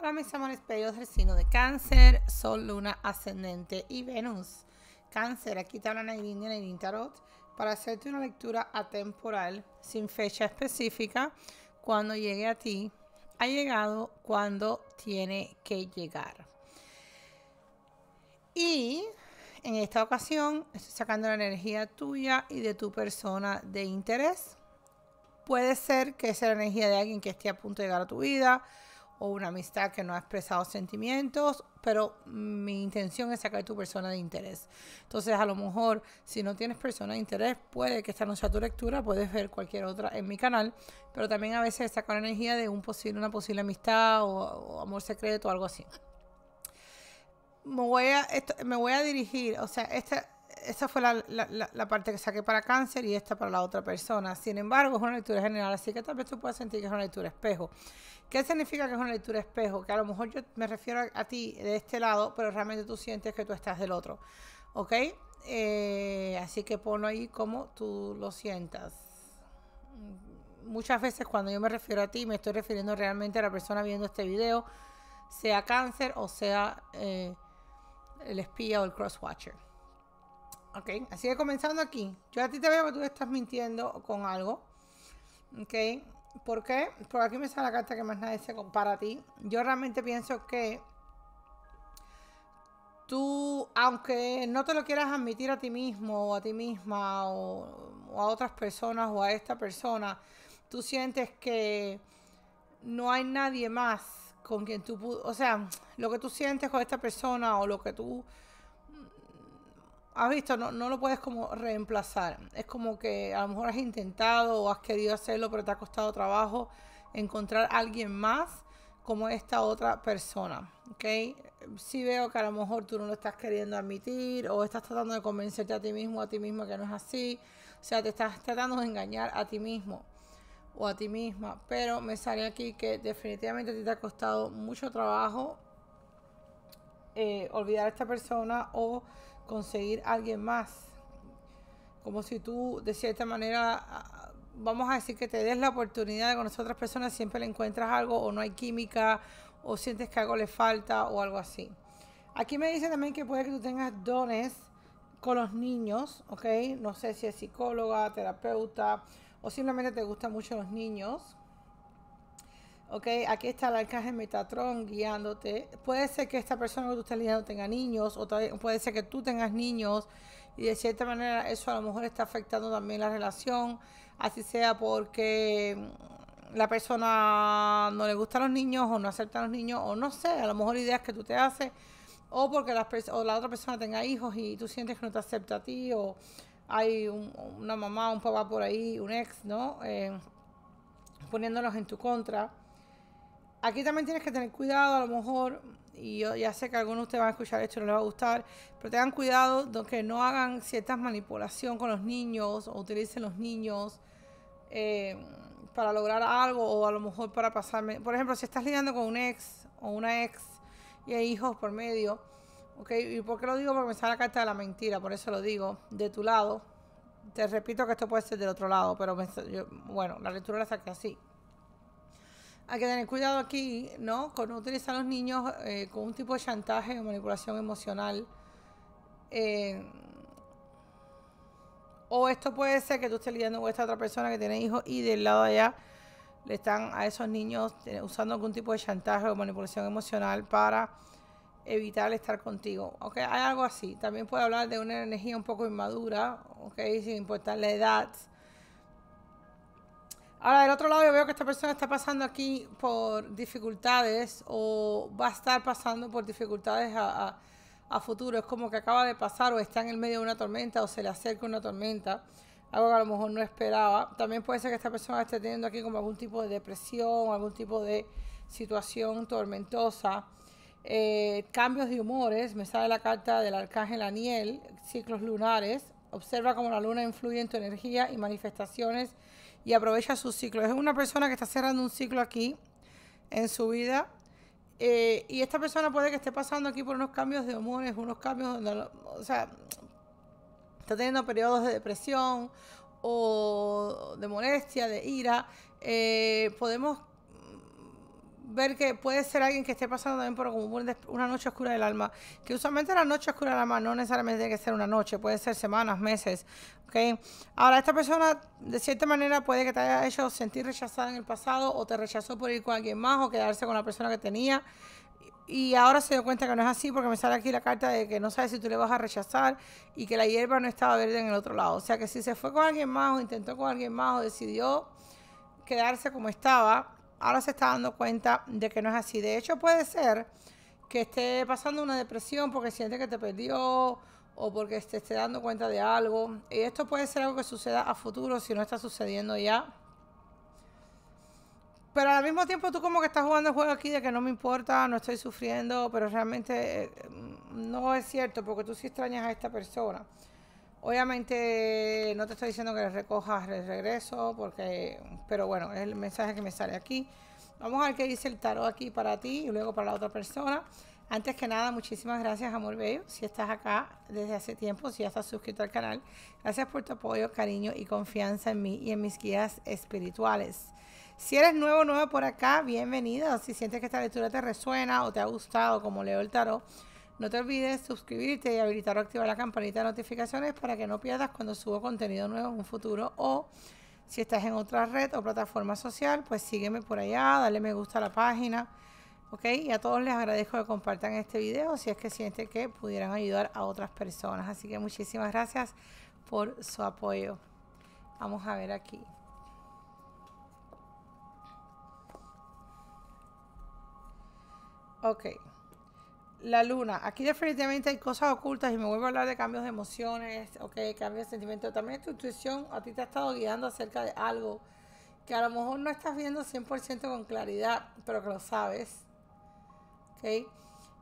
Hola mis amores pedidos del signo de cáncer, sol, luna, ascendente y Venus. Cáncer, aquí te habla en de Tarot para hacerte una lectura atemporal sin fecha específica cuando llegue a ti. Ha llegado cuando tiene que llegar. Y en esta ocasión estoy sacando la energía tuya y de tu persona de interés. Puede ser que sea la energía de alguien que esté a punto de llegar a tu vida o una amistad que no ha expresado sentimientos, pero mi intención es sacar tu persona de interés. Entonces, a lo mejor, si no tienes persona de interés, puede que esta no sea tu lectura, puedes ver cualquier otra en mi canal, pero también a veces la energía de una posible amistad o, amor secreto o algo así. Me voy a, me voy a dirigir, o sea, esta, esa fue la, la, parte que saqué para cáncer y esta para la otra persona. Sin embargo, es una lectura general, así que tal vez tú puedas sentir que es una lectura espejo. ¿Qué significa que es una lectura espejo? Que a lo mejor yo me refiero a, ti de este lado, pero realmente tú sientes que tú estás del otro. ¿Ok? Eh, así que ponlo ahí como tú lo sientas. Muchas veces cuando yo me refiero a ti, me estoy refiriendo realmente a la persona viendo este video, sea cáncer o sea eh, el espía o el crosswatcher. Ok, así que comenzando aquí. Yo a ti te veo que tú estás mintiendo con algo. Ok, ¿por qué? Por aquí me sale la carta que más nadie se compara a ti. Yo realmente pienso que tú, aunque no te lo quieras admitir a ti mismo o a ti misma o, a otras personas o a esta persona, tú sientes que no hay nadie más con quien tú, o sea, lo que tú sientes con esta persona o lo que tú has visto, no, no, lo puedes como reemplazar. Es como que a lo mejor has intentado o has querido hacerlo, pero te ha costado trabajo encontrar a alguien más como esta otra persona, ¿ok? Si veo que a lo mejor tú no lo estás queriendo admitir o estás tratando de convencerte a ti mismo, a ti mismo que no es así, o sea, te estás tratando de engañar a ti mismo o a ti misma, pero me sale aquí que definitivamente te ha costado mucho trabajo eh, olvidar a esta persona o conseguir alguien más. Como si tú, de cierta manera, ah, vamos a decir que te des la oportunidad de conocer otras personas, siempre le encuentras algo o no hay química o sientes que algo le falta o algo así. Aquí me dice también que puede que tú tengas dones con los niños, ¿ok? No sé si es psicóloga, terapeuta o simplemente te gustan mucho los niños. Ok, aquí está el arcángel Metatron... guiándote. Puede ser que esta persona que tú estás lidiando tenga niños, o puede ser que tú tengas niños, y de cierta manera eso a lo mejor está afectando también la relación, así sea porque mm, la persona no le gustan los niños, o no acepta los niños, o no sé, a lo mejor ideas que tú te haces, o porque las o la otra persona tenga hijos y tú sientes que no te acepta a ti, o hay una mamá, un papá por ahí, un ex, ¿no? Eh, poniéndolos en tu contra. Aquí también tienes que tener cuidado, a lo mejor, y yo ya sé que algunos de ustedes van a escuchar esto y no les va a gustar, pero tengan cuidado de que no hagan ciertas manipulación con los niños o utilicen los niños eh, para lograr algo o a lo mejor para pasarme. Por ejemplo, si estás lidiando con un ex o una ex y hay hijos por medio, ¿ok? ¿Y por qué lo digo? Porque me sale la carta de la mentira, por eso lo digo, de tu lado. Te repito que esto puede ser del otro lado, pero bueno, la lectura la saqué así hay que tener cuidado aquí, ¿no? Con no utilizar a los niños eh, con un tipo de chantaje o manipulación emocional. Eh, o esto puede ser que tú estés lidiando con esta otra persona que tiene hijos y del lado de allá le están a esos niños eh, usando algún tipo de chantaje o manipulación emocional para evitar estar contigo. ¿ok? Hay algo así. También puede hablar de una energía un poco inmadura, ¿ok? sin importar la edad. Ahora, del otro lado, yo veo que esta persona está pasando aquí por dificultades o va a estar pasando por dificultades a, futuro. Es como que acaba de pasar o está en el medio de una tormenta o se le acerca una tormenta algo que a lo mejor no esperaba. También puede ser que esta persona esté teniendo aquí como algún tipo de depresión, algún tipo de situación tormentosa. Eh, cambios de humores, me sale la carta del arcángel Aniel, ciclos lunares. Observa cómo la luna influye en tu energía y manifestaciones y aprovecha su ciclo. Es una persona que está cerrando un ciclo aquí en su vida. Eh, y esta persona puede que esté pasando aquí por unos cambios de humores, unos cambios donde, o sea, está teniendo periodos de depresión o de molestia, de ira. Eh, podemos ver que puede ser alguien que esté pasando también por como una noche oscura del alma, que usualmente la noche oscura del alma no necesariamente tiene que ser una noche, puede ser semanas, meses, ¿ok? Ahora, esta persona de cierta manera puede que te haya hecho sentir rechazada en el pasado o te rechazó por ir con alguien más o quedarse con la persona que tenía y ahora se dio cuenta que no es así porque me sale aquí la carta de que no sabe si tú le vas a rechazar y que la hierba no estaba verde en el otro lado. O sea que si se fue con alguien más o intentó con alguien más o decidió quedarse como estaba, ahora se está dando cuenta de que no es así. De hecho, puede ser que esté pasando una depresión porque siente que te perdió o porque te esté dando cuenta de algo. Y esto puede ser algo que suceda a futuro si no está sucediendo ya. Pero al mismo tiempo tú como que estás jugando el juego aquí de que no me importa, no estoy sufriendo, pero realmente eh, no es cierto porque tú sí extrañas a esta persona. Obviamente no te estoy diciendo que recojas el regreso, porque, pero bueno, es el mensaje que me sale aquí. Vamos a ver qué dice el tarot aquí para ti y luego para la otra persona. Antes que nada, muchísimas gracias, amor bello. Si estás acá desde hace tiempo, si ya estás suscrito al canal, gracias por tu apoyo, cariño y confianza en mí y en mis guías espirituales. Si eres nuevo o nueva por acá, bienvenido. Si sientes que esta lectura te resuena o te ha gustado como leo el tarot, no te olvides suscribirte y habilitar o activar la campanita de notificaciones para que no pierdas cuando subo contenido nuevo en un futuro o si estás en otra red o plataforma social, pues sígueme por allá, dale me gusta a la página. ¿Ok? Y a todos les agradezco que compartan este video si es que sienten que pudieran ayudar a otras personas. Así que muchísimas gracias por su apoyo. Vamos a ver aquí. Ok la luna. Aquí definitivamente hay cosas ocultas y me vuelvo a hablar de cambios de emociones, ok, cambios de sentimientos. También tu intuición a ti te ha estado guiando acerca de algo que a lo mejor no estás viendo 100% con claridad, pero que lo sabes.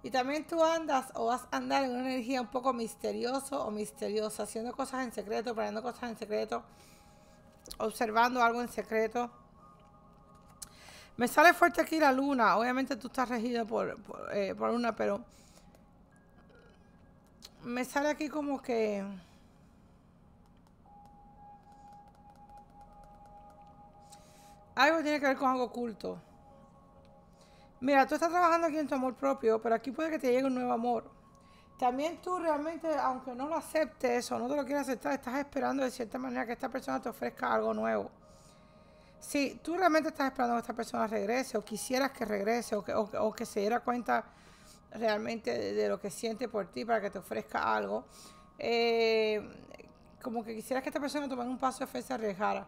Y también tú andas o vas a andar en una energía un poco misteriosa o misteriosa, haciendo cosas en secreto, poniendo cosas en secreto, observando algo en secreto. Me sale fuerte aquí la luna. Obviamente tú estás regido por, por, luna, eh, pero... Me sale aquí como que... Algo tiene que ver con algo oculto. Mira, tú estás trabajando aquí en tu amor propio, pero aquí puede que te llegue un nuevo amor. También tú realmente, aunque no lo aceptes o no te lo quieras aceptar, estás esperando de cierta manera que esta persona te ofrezca algo nuevo si tú realmente estás esperando que esta persona regrese o quisieras que regrese o que, se diera cuenta realmente de, lo que siente por ti para que te ofrezca algo, eh, como que quisieras que esta persona tomara un paso de fe y se arriesgara.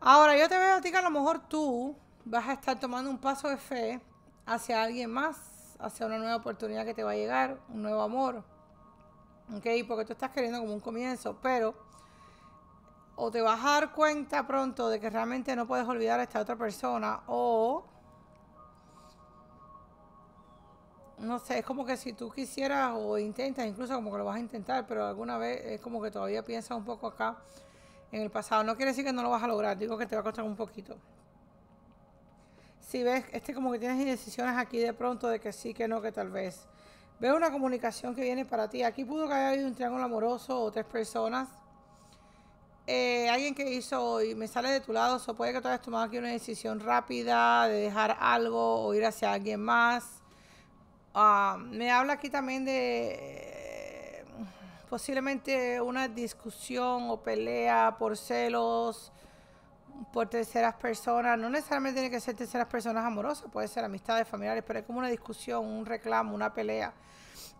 Ahora, yo te veo a ti que a lo mejor tú vas a estar tomando un paso de fe hacia alguien más, hacia una nueva oportunidad que te va a llegar, un nuevo amor. ¿Ok? Porque tú estás queriendo como un comienzo, pero o te vas a dar cuenta pronto de que realmente no puedes olvidar a esta otra persona o... No sé, es como que si tú quisieras o intentas, incluso como que lo vas a intentar, pero alguna vez es como que todavía piensas un poco acá en el pasado. No quiere decir que no lo vas a lograr, digo que te va a costar un poquito. Si ves, este como que tienes indecisiones aquí de pronto de que sí, que no, que tal vez. Veo una comunicación que viene para ti. Aquí pudo que haya habido un triángulo amoroso o tres personas eh, alguien que hizo y me sale de tu lado, o puede que tú hayas tomado aquí una decisión rápida de dejar algo o ir hacia alguien más. Um, me habla aquí también de eh, posiblemente una discusión o pelea por celos, por terceras personas. No necesariamente tiene que ser terceras personas amorosas, puede ser amistades, familiares, pero es como una discusión, un reclamo, una pelea.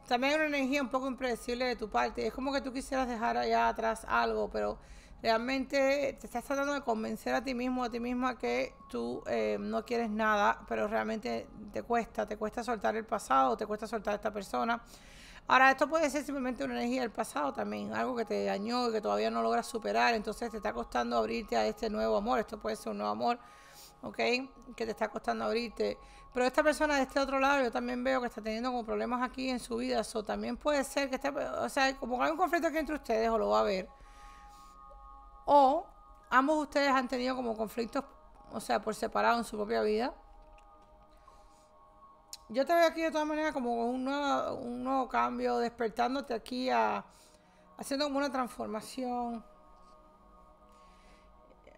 También hay una energía un poco impredecible de tu parte. Es como que tú quisieras dejar allá atrás algo, pero realmente te estás tratando de convencer a ti mismo, a ti misma que tú eh, no quieres nada, pero realmente te cuesta, te cuesta soltar el pasado, te cuesta soltar a esta persona. Ahora, esto puede ser simplemente una energía del pasado también, algo que te dañó y que todavía no logras superar, entonces te está costando abrirte a este nuevo amor, esto puede ser un nuevo amor, ¿ok? Que te está costando abrirte. Pero esta persona de este otro lado, yo también veo que está teniendo como problemas aquí en su vida, eso también puede ser que está, o sea, como que hay un conflicto aquí entre ustedes o lo va a ver o ambos ustedes han tenido como conflictos, o sea, por separado en su propia vida. Yo te veo aquí de todas maneras como un nuevo, un nuevo cambio, despertándote aquí a, haciendo como una transformación.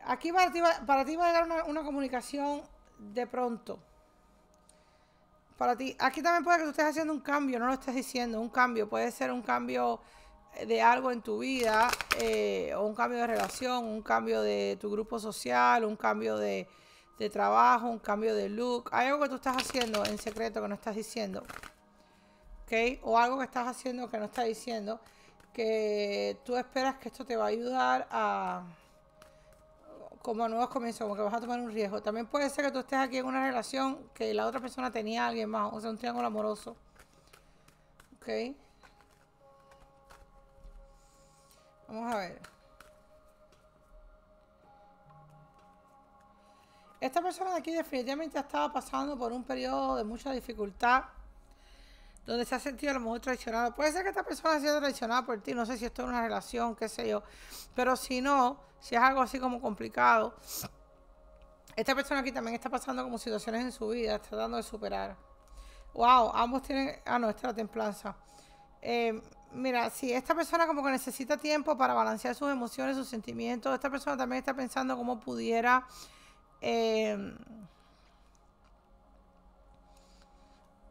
Aquí para ti, para ti va a llegar una, comunicación de pronto. Para ti, aquí también puede que tú estés haciendo un cambio, no lo estás diciendo, un cambio, puede ser un cambio de algo en tu vida, eh, o un cambio de relación, un cambio de tu grupo social, un cambio de, de trabajo, un cambio de look, hay algo que tú estás haciendo en secreto que no estás diciendo, ¿ok? O algo que estás haciendo que no estás diciendo, que tú esperas que esto te va a ayudar a como nuevos comienzos, como que vas a tomar un riesgo. También puede ser que tú estés aquí en una relación que la otra persona tenía a alguien más, o sea, un triángulo amoroso, ¿ok? Vamos a ver. Esta persona de aquí definitivamente ha estado pasando por un periodo de mucha dificultad donde se ha sentido a lo mejor traicionado. Puede ser que esta persona sea traicionada por ti, no sé si esto es una relación, qué sé yo, pero si no, si es algo así como complicado, esta persona aquí también está pasando como situaciones en su vida, tratando de superar. Wow, ambos tienen, ah no, esta es la templanza. Em, mira, si esta persona como que necesita tiempo para balancear sus emociones, sus sentimientos, esta persona también está pensando cómo pudiera... Em,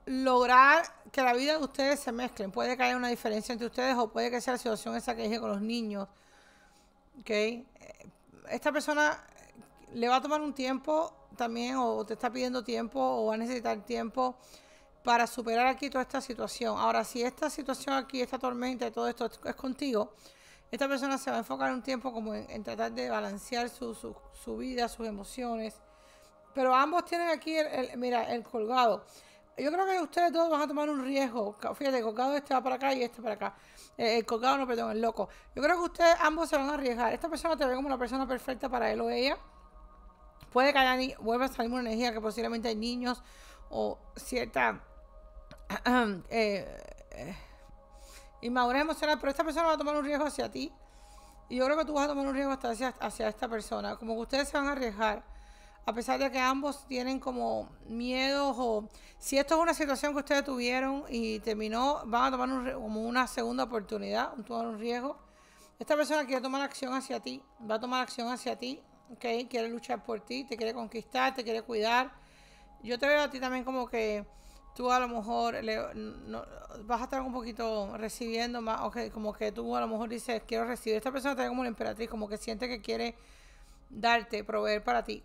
lograr que la vida de ustedes se mezclen. Puede que haya una diferencia entre ustedes o puede que sea la situación esa que dije con los niños. ¿Ok? Eh, esta persona le va a tomar un tiempo también o te está pidiendo tiempo o va a necesitar tiempo para superar aquí toda esta situación. Ahora, si esta situación aquí, esta tormenta y todo esto es contigo, esta persona se va a enfocar un tiempo como en, tratar de balancear su, vida, sus emociones. Pero ambos tienen aquí, el, mira, el colgado. Yo creo que ustedes todos van a tomar un riesgo. Fíjate, el colgado este va para acá y este para acá. Eh, el colgado, no, perdón, el loco. Yo creo que ustedes ambos se van a arriesgar. Esta persona te ve como una persona perfecta para él o ella. Puede que haya, vuelva a salir una energía que posiblemente hay niños o cierta eh, eh emocional, pero esta persona va a tomar un riesgo hacia ti. Y yo creo que tú vas a tomar un riesgo hacia, hacia esta persona. Como que ustedes se van a arriesgar. A pesar de que ambos tienen como miedos o si esto es una situación que ustedes tuvieron y terminó, van a tomar como una segunda oportunidad, tomar un riesgo. Esta persona quiere tomar acción hacia ti, va a tomar acción hacia ti, ¿ok? Quiere luchar por ti, te quiere conquistar, te quiere cuidar. Yo te veo a ti también como que tú a lo mejor vas a estar un poquito recibiendo más, okay, como que tú a lo mejor dices, quiero recibir. Esta persona te como una emperatriz, como que siente que quiere darte, proveer para ti.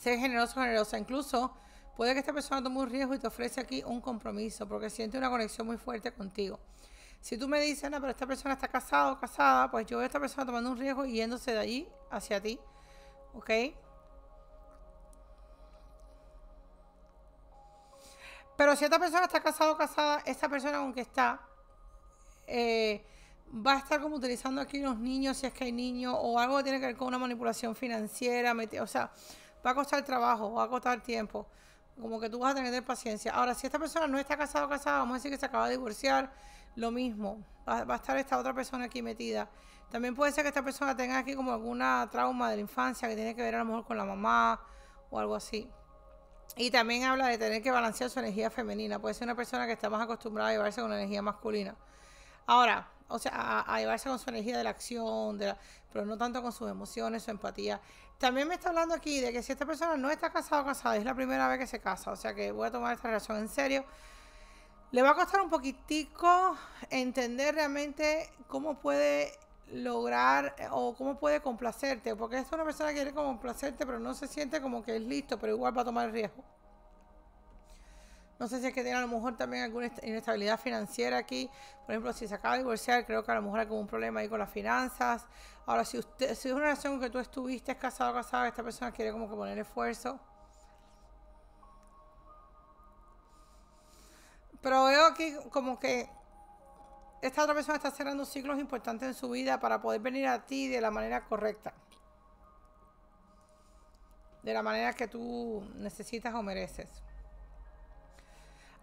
Ser generoso, generosa. Incluso puede que esta persona tome un riesgo y te ofrece aquí un compromiso, porque siente una conexión muy fuerte contigo. Si tú me dices, no, pero esta persona está casada o casada, pues yo veo a esta persona tomando un riesgo y yéndose de allí hacia ti. ¿Ok? Pero si esta persona está casada o casada, esta persona con que está, eh, va a estar como utilizando aquí los niños, si es que hay niños, o algo que tiene que ver con una manipulación financiera, o sea, va a costar trabajo, va a costar tiempo. Como que tú vas a tener paciencia. Ahora, si esta persona no está casada o casada, vamos a decir que se acaba de divorciar, lo mismo. Va, va a estar esta otra persona aquí metida. También puede ser que esta persona tenga aquí como alguna trauma de la infancia que tiene que ver a lo mejor con la mamá o algo así. Y también habla de tener que balancear su energía femenina. Puede ser una persona que está más acostumbrada a llevarse con energía masculina. Ahora, o sea, a, llevarse con su energía de la acción, de la, pero no tanto con sus emociones, su empatía. También me está hablando aquí de que si esta persona no está casada o casada, es la primera vez que se casa, o sea que voy a tomar esta relación en serio. Le va a costar un poquitico entender realmente cómo puede lograr eh, o cómo puede complacerte, porque es una persona que quiere complacerte, pero no se siente como que es listo, pero igual va a tomar riesgo. No sé si es que tiene a lo mejor también alguna inestabilidad financiera aquí. Por ejemplo, si se acaba de divorciar, creo que a lo mejor hay como un problema ahí con las finanzas. Ahora, si, usted, si es una relación que tú estuviste casado o casada, esta persona quiere como que poner esfuerzo. Pero veo aquí como que esta otra persona está cerrando ciclos importantes en su vida para poder venir a ti de la manera correcta. De la manera que tú necesitas o mereces.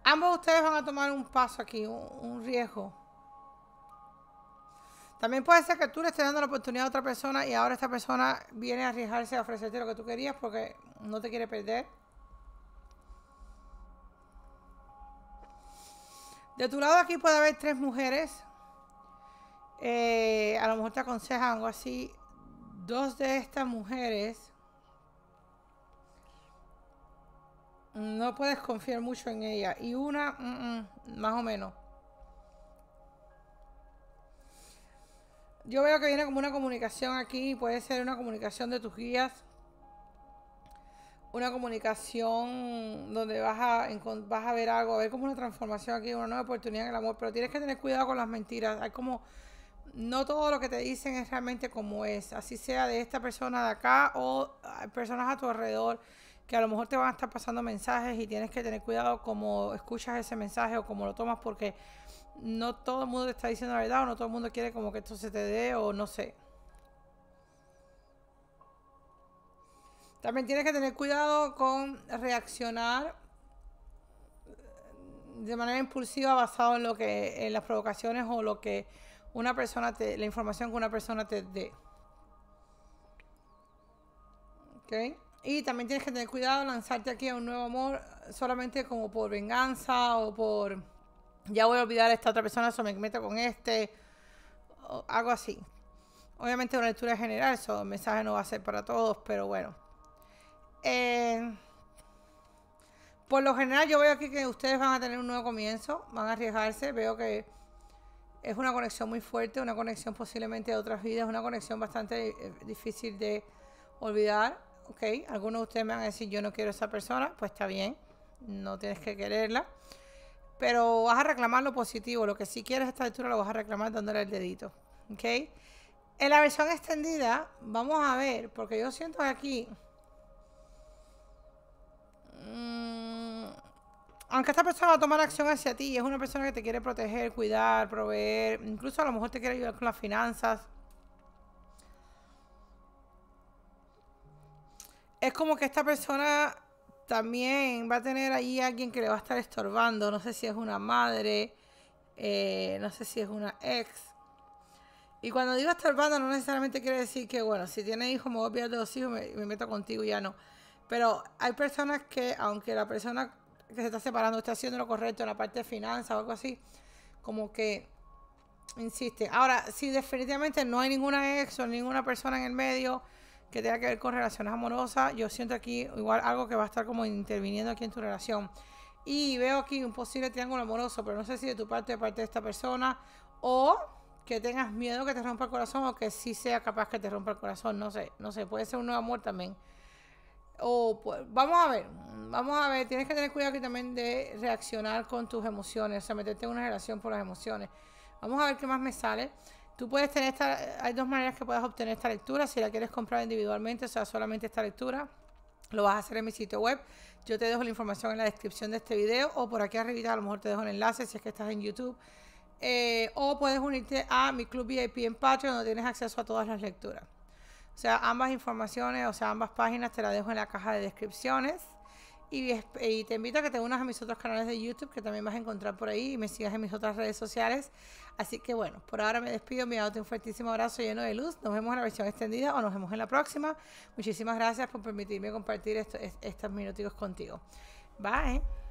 Ambos ustedes van a tomar un paso aquí, un, un riesgo. También puede ser que tú le estés dando la oportunidad a otra persona y ahora esta persona viene a arriesgarse a ofrecerte lo que tú querías porque no te quiere perder. De tu lado aquí puede haber tres mujeres. Eh, a lo mejor te aconsejan algo así. Dos de estas mujeres. No puedes confiar mucho en ella. Y una, mm, mm, más o menos. Yo veo que viene como una comunicación aquí. Puede ser una comunicación de tus guías una comunicación donde vas a, vas a ver algo, a ver como una transformación aquí, una nueva oportunidad en el amor, pero tienes que tener cuidado con las mentiras. Hay como, no todo lo que te dicen es realmente como es, así sea de esta persona de acá o ah, personas a tu alrededor que a lo mejor te van a estar pasando mensajes y tienes que tener cuidado como escuchas ese mensaje o como lo tomas porque no todo el mundo te está diciendo la verdad o no todo el mundo quiere como que esto se te dé o no sé. También tienes que tener cuidado con reaccionar de manera impulsiva basado en lo que en las provocaciones o lo que una persona te la información que una persona te dé. Y también tienes que tener cuidado lanzarte aquí a un nuevo amor solamente como por venganza o por ya voy a olvidar a esta otra persona, o me meto con este algo así. Obviamente una lectura general, eso el mensaje no va a ser para todos, pero bueno. Eh, por lo general yo veo aquí que ustedes van a tener un nuevo comienzo, van a arriesgarse, veo que es una conexión muy fuerte, una conexión posiblemente de otras vidas, una conexión bastante eh, difícil de olvidar, ¿ok? Algunos de ustedes me van a decir yo no quiero a esa persona, pues está bien, no tienes que quererla, pero vas a reclamar lo positivo, lo que sí quieres a esta altura lo vas a reclamar dándole el dedito, ¿ok? En la versión extendida, vamos a ver, porque yo siento que aquí Mm, aunque esta persona va a tomar acción hacia ti, es una persona que te quiere proteger, cuidar, proveer, incluso a lo mejor te quiere ayudar con las finanzas. Es como que esta persona también va a tener ahí a alguien que le va a estar estorbando. No sé si es una madre, eh, no sé si es una ex. Y cuando digo estorbando, no necesariamente quiere decir que, bueno, si tiene hijos, me voy a pillar de los hijos me, me meto contigo, y ya no. Pero hay personas que, aunque la persona que se está separando está haciendo lo correcto en la parte de finanzas o algo así, como que insiste. Ahora, si definitivamente no hay ninguna ex o ninguna persona en el medio que tenga que ver con relaciones amorosas, yo siento aquí igual algo que va a estar como interviniendo aquí en tu relación. Y veo aquí un posible triángulo amoroso, pero no sé si de tu parte, de parte de esta persona, o que tengas miedo que te rompa el corazón, o que sí sea capaz que te rompa el corazón, no sé, no sé, puede ser un nuevo amor también o pues, vamos a ver, vamos a ver, tienes que tener cuidado aquí también de reaccionar con tus emociones, o sea, meterte en una relación por las emociones. Vamos a ver qué más me sale. Tú puedes tener esta, hay dos maneras que puedes obtener esta lectura, si la quieres comprar individualmente, o sea, solamente esta lectura, lo vas a hacer en mi sitio web. Yo te dejo la información en la descripción de este video o por aquí arriba a lo mejor te dejo un enlace si es que estás en YouTube. Eh, o puedes unirte a mi club VIP en Patreon donde tienes acceso a todas las lecturas. O sea, ambas informaciones, o sea, ambas páginas te las dejo en la caja de descripciones. Y, te invito a que te unas a mis otros canales de YouTube que también vas a encontrar por ahí y me sigas en mis otras redes sociales. Así que bueno, por ahora me despido, me un fuertísimo abrazo lleno de luz. Nos vemos en la versión extendida o nos vemos en la próxima. Muchísimas gracias por permitirme compartir estos minuticos contigo. Bye.